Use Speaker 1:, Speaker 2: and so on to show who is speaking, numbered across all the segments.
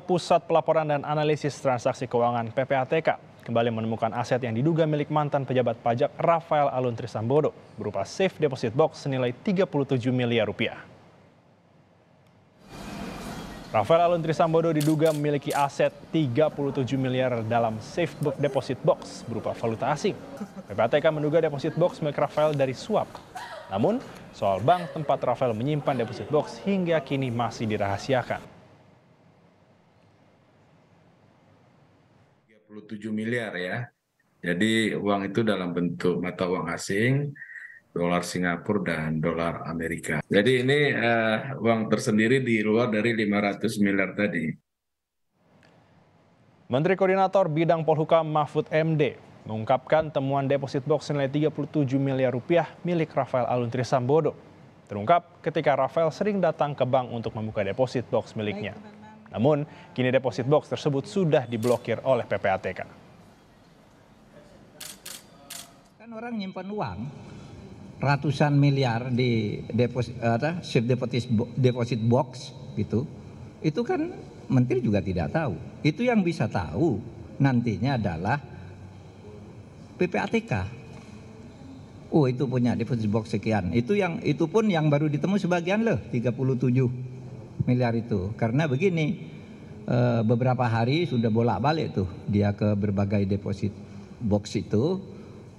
Speaker 1: Pusat Pelaporan dan Analisis Transaksi Keuangan PPATK kembali menemukan aset yang diduga milik mantan pejabat pajak Rafael Alun Trisambodo berupa safe deposit box senilai 37 miliar rupiah. Rafael Alun Trisambodo diduga memiliki aset 37 miliar dalam safe deposit box berupa valuta asing. PPATK menduga deposit box milik Rafael dari suap. Namun, soal bank tempat Rafael menyimpan deposit box hingga kini masih dirahasiakan.
Speaker 2: 27 miliar ya. Jadi uang itu dalam bentuk mata uang asing, dolar Singapura dan dolar Amerika. Jadi ini uh, uang tersendiri di luar dari 500 miliar tadi.
Speaker 1: Menteri Koordinator Bidang Polhukam Mahfud MD mengungkapkan temuan deposit box senilai 37 miliar rupiah milik Rafael Aluntri Sambodo terungkap ketika Rafael sering datang ke bank untuk membuka deposit box miliknya. Namun, kini deposit box tersebut sudah diblokir oleh PPATK.
Speaker 3: Kan orang nyimpan uang ratusan miliar di deposit apa, deposit deposit box gitu. Itu kan menteri juga tidak tahu. Itu yang bisa tahu nantinya adalah PPATK. Oh itu punya deposit box sekian. Itu yang itu pun yang baru ditemu sebagian loh 37 miliar itu karena begini eh, beberapa hari sudah bolak-balik tuh dia ke berbagai deposit box itu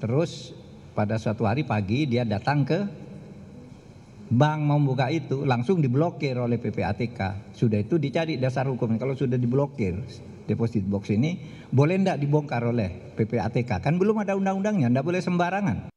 Speaker 3: terus pada suatu hari pagi dia datang ke bank mau buka itu langsung diblokir oleh PPATK sudah itu dicari dasar hukum kalau sudah diblokir deposit box ini boleh tidak dibongkar oleh PPATK kan belum ada undang-undangnya tidak boleh sembarangan